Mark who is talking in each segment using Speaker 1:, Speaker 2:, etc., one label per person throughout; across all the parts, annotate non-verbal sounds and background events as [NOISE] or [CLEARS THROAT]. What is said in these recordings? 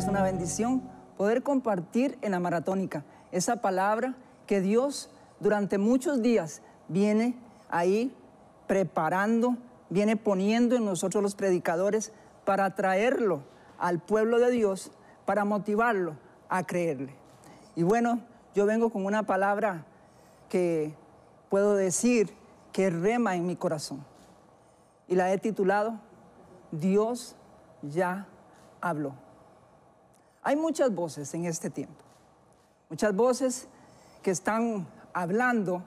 Speaker 1: es una bendición poder compartir en la maratónica esa palabra que Dios durante muchos días viene ahí preparando, viene poniendo en nosotros los predicadores para traerlo al pueblo de Dios, para motivarlo a creerle. Y bueno, yo vengo con una palabra que puedo decir que rema en mi corazón. Y la he titulado, Dios ya habló. Hay muchas voces en este tiempo, muchas voces que están hablando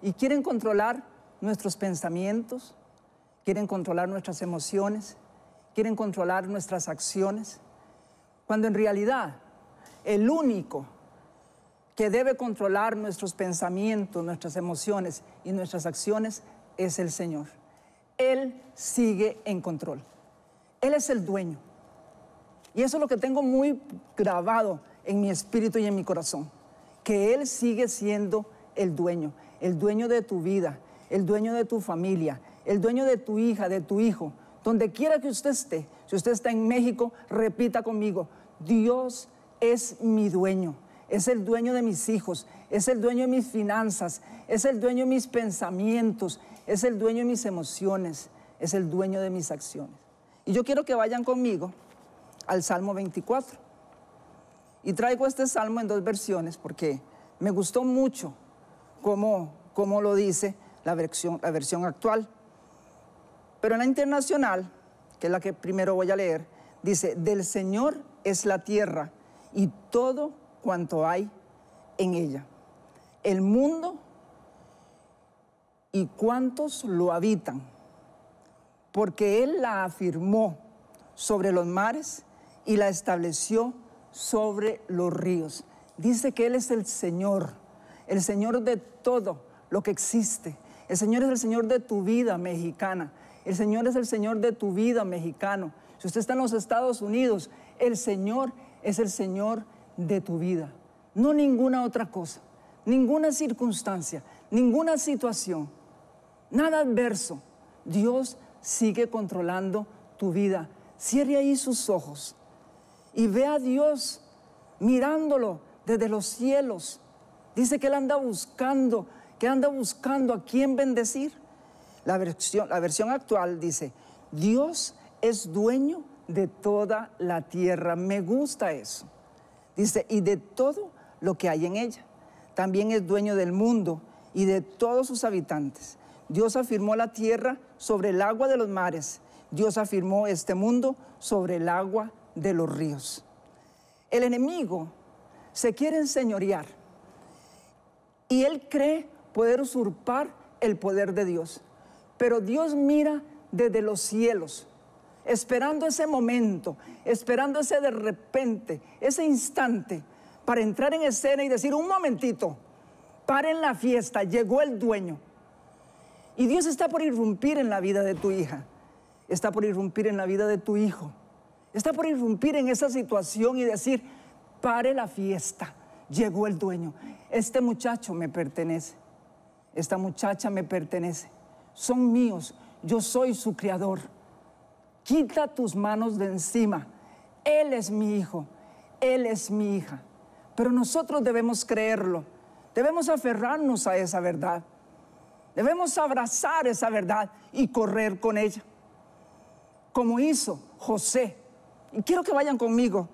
Speaker 1: y quieren controlar nuestros pensamientos, quieren controlar nuestras emociones, quieren controlar nuestras acciones, cuando en realidad el único que debe controlar nuestros pensamientos, nuestras emociones y nuestras acciones es el Señor. Él sigue en control. Él es el dueño. Y eso es lo que tengo muy grabado en mi espíritu y en mi corazón, que Él sigue siendo el dueño, el dueño de tu vida, el dueño de tu familia, el dueño de tu hija, de tu hijo. Donde quiera que usted esté, si usted está en México, repita conmigo, Dios es mi dueño, es el dueño de mis hijos, es el dueño de mis finanzas, es el dueño de mis pensamientos, es el dueño de mis emociones, es el dueño de mis acciones. Y yo quiero que vayan conmigo al Salmo 24. Y traigo este salmo en dos versiones porque me gustó mucho cómo, cómo lo dice la versión, la versión actual. Pero en la internacional, que es la que primero voy a leer, dice, del Señor es la tierra y todo cuanto hay en ella, el mundo y cuantos lo habitan, porque Él la afirmó sobre los mares y la estableció sobre los ríos. Dice que Él es el Señor, el Señor de todo lo que existe. El Señor es el Señor de tu vida mexicana. El Señor es el Señor de tu vida mexicano. Si usted está en los Estados Unidos, el Señor es el Señor de tu vida. No ninguna otra cosa, ninguna circunstancia, ninguna situación, nada adverso. Dios sigue controlando tu vida. Cierre ahí sus ojos y ve a Dios mirándolo desde los cielos. Dice que Él anda buscando, que anda buscando a quién bendecir. La versión, la versión actual dice, Dios es dueño de toda la tierra. Me gusta eso. Dice, y de todo lo que hay en ella. También es dueño del mundo y de todos sus habitantes. Dios afirmó la tierra sobre el agua de los mares. Dios afirmó este mundo sobre el agua de los ríos. El enemigo se quiere enseñorear y él cree poder usurpar el poder de Dios. Pero Dios mira desde los cielos, esperando ese momento, esperando ese de repente, ese instante, para entrar en escena y decir, un momentito, paren la fiesta, llegó el dueño. Y Dios está por irrumpir en la vida de tu hija, está por irrumpir en la vida de tu hijo está por irrumpir en esa situación y decir, pare la fiesta, llegó el dueño, este muchacho me pertenece, esta muchacha me pertenece, son míos, yo soy su creador. Quita tus manos de encima, Él es mi hijo, Él es mi hija. Pero nosotros debemos creerlo, debemos aferrarnos a esa verdad, debemos abrazar esa verdad y correr con ella, como hizo José y quiero que vayan conmigo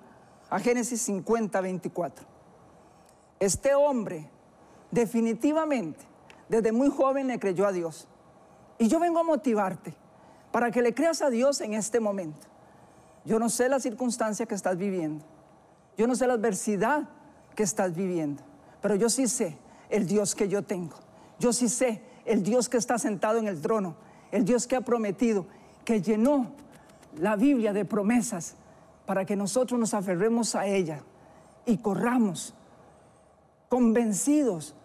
Speaker 1: a Génesis 50, 24. Este hombre definitivamente desde muy joven le creyó a Dios. Y yo vengo a motivarte para que le creas a Dios en este momento. Yo no sé la circunstancia que estás viviendo. Yo no sé la adversidad que estás viviendo. Pero yo sí sé el Dios que yo tengo. Yo sí sé el Dios que está sentado en el trono. El Dios que ha prometido, que llenó la Biblia de promesas para que nosotros nos aferremos a ella y corramos convencidos,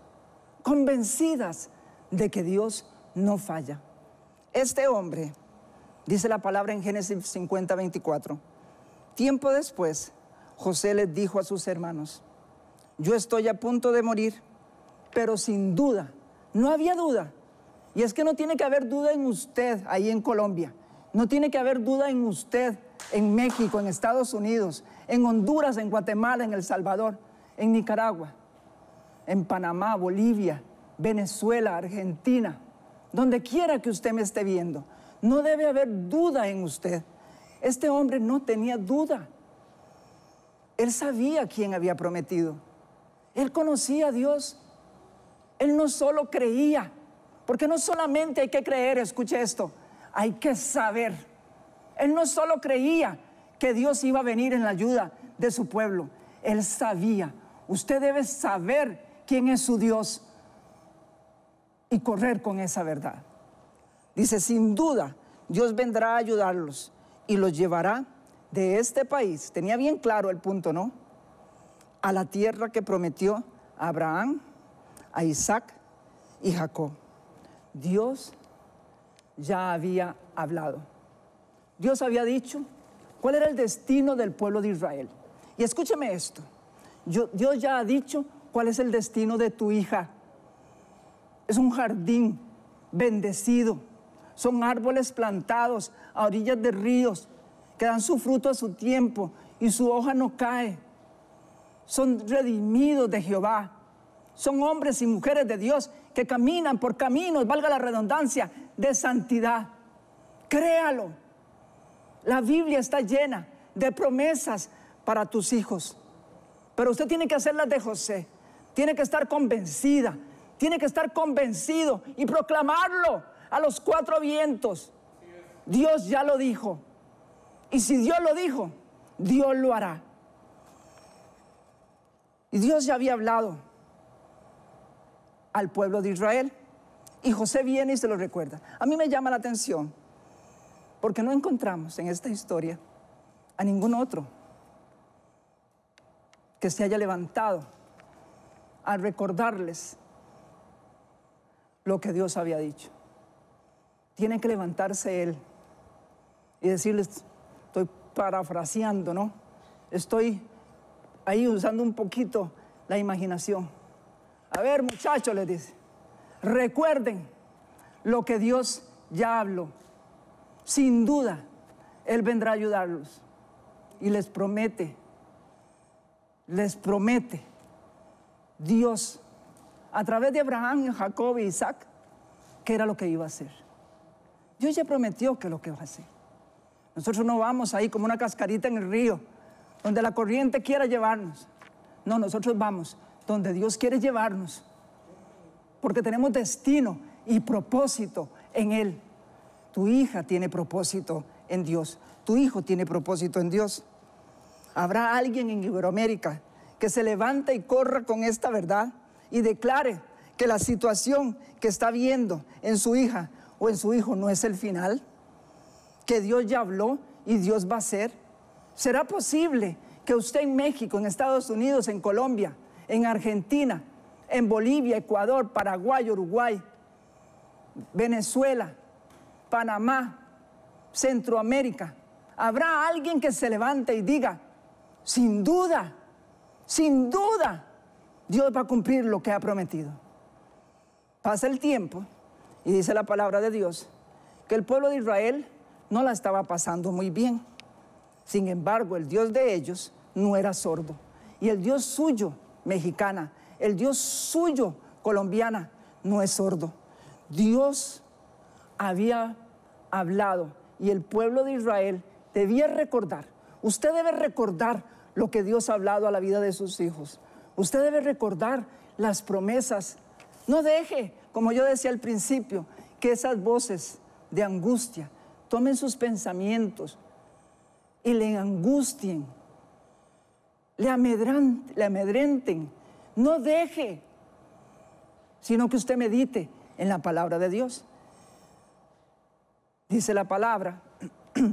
Speaker 1: convencidas de que Dios no falla. Este hombre, dice la palabra en Génesis 50, 24, tiempo después, José les dijo a sus hermanos, yo estoy a punto de morir, pero sin duda, no había duda. Y es que no tiene que haber duda en usted ahí en Colombia, no tiene que haber duda en usted en México, en Estados Unidos, en Honduras, en Guatemala, en El Salvador, en Nicaragua, en Panamá, Bolivia, Venezuela, Argentina, donde quiera que usted me esté viendo. No debe haber duda en usted. Este hombre no tenía duda. Él sabía quién había prometido. Él conocía a Dios. Él no solo creía, porque no solamente hay que creer, escuche esto, hay que saber. Él no solo creía que Dios iba a venir en la ayuda de su pueblo, él sabía. Usted debe saber quién es su Dios y correr con esa verdad. Dice, sin duda, Dios vendrá a ayudarlos y los llevará de este país, tenía bien claro el punto, ¿no? A la tierra que prometió a Abraham, a Isaac y Jacob. Dios ya había hablado. Dios había dicho cuál era el destino del pueblo de Israel. Y escúcheme esto, Dios ya ha dicho cuál es el destino de tu hija. Es un jardín bendecido, son árboles plantados a orillas de ríos que dan su fruto a su tiempo y su hoja no cae. Son redimidos de Jehová. Son hombres y mujeres de Dios que caminan por caminos, valga la redundancia, de santidad. Créalo. La Biblia está llena de promesas para tus hijos. Pero usted tiene que hacerlas de José. Tiene que estar convencida. Tiene que estar convencido y proclamarlo a los cuatro vientos. Dios ya lo dijo. Y si Dios lo dijo, Dios lo hará. Y Dios ya había hablado al pueblo de Israel. Y José viene y se lo recuerda. A mí me llama la atención porque no encontramos en esta historia a ningún otro que se haya levantado a recordarles lo que Dios había dicho. Tiene que levantarse Él y decirles, estoy parafraseando, ¿no? Estoy ahí usando un poquito la imaginación. A ver, muchachos, les dice, recuerden lo que Dios ya habló. Sin duda, Él vendrá a ayudarlos. Y les promete, les promete, Dios, a través de Abraham, Jacob y Isaac, que era lo que iba a hacer. Dios ya prometió que lo que va a hacer. Nosotros no vamos ahí como una cascarita en el río, donde la corriente quiera llevarnos. No, nosotros vamos donde Dios quiere llevarnos, porque tenemos destino y propósito en Él. Tu hija tiene propósito en Dios. Tu hijo tiene propósito en Dios. Habrá alguien en Iberoamérica que se levante y corra con esta verdad y declare que la situación que está viendo en su hija o en su hijo no es el final, que Dios ya habló y Dios va a ser? ¿Será posible que usted en México, en Estados Unidos, en Colombia, en Argentina, en Bolivia, Ecuador, Paraguay, Uruguay, Venezuela, Panamá, Centroamérica, habrá alguien que se levante y diga, sin duda, sin duda, Dios va a cumplir lo que ha prometido. Pasa el tiempo y dice la palabra de Dios que el pueblo de Israel no la estaba pasando muy bien. Sin embargo, el Dios de ellos no era sordo. Y el Dios suyo, mexicana, el Dios suyo, colombiana, no es sordo. Dios había hablado y el pueblo de Israel debía recordar. Usted debe recordar lo que Dios ha hablado a la vida de sus hijos. Usted debe recordar las promesas. No deje, como yo decía al principio, que esas voces de angustia tomen sus pensamientos y le angustien, le, le amedrenten. No deje, sino que usted medite en la palabra de Dios. Dice la palabra [CLEARS THROAT]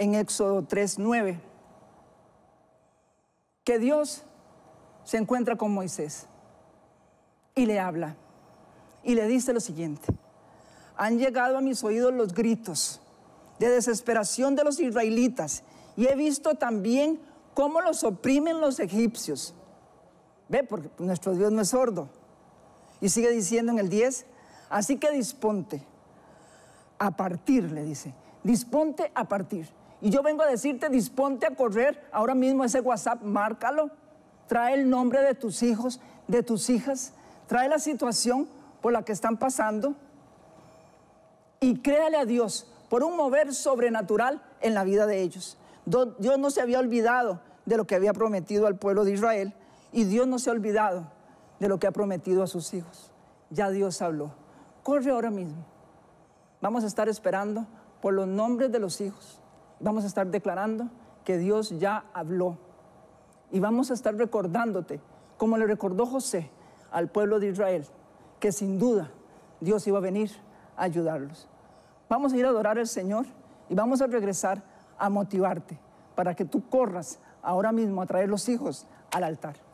Speaker 1: en Éxodo 3:9 que Dios se encuentra con Moisés y le habla y le dice lo siguiente: Han llegado a mis oídos los gritos de desesperación de los israelitas y he visto también cómo los oprimen los egipcios. Ve, porque nuestro Dios no es sordo. Y sigue diciendo en el 10, así que disponte a partir, le dice. Disponte a partir. Y yo vengo a decirte, disponte a correr ahora mismo ese WhatsApp, márcalo. Trae el nombre de tus hijos, de tus hijas. Trae la situación por la que están pasando. Y créale a Dios por un mover sobrenatural en la vida de ellos. Dios no se había olvidado de lo que había prometido al pueblo de Israel y Dios no se ha olvidado de lo que ha prometido a sus hijos. Ya Dios habló. Corre ahora mismo. Vamos a estar esperando por los nombres de los hijos. Vamos a estar declarando que Dios ya habló. Y vamos a estar recordándote, como le recordó José al pueblo de Israel, que sin duda Dios iba a venir a ayudarlos. Vamos a ir a adorar al Señor y vamos a regresar a motivarte para que tú corras ahora mismo a traer los hijos al altar.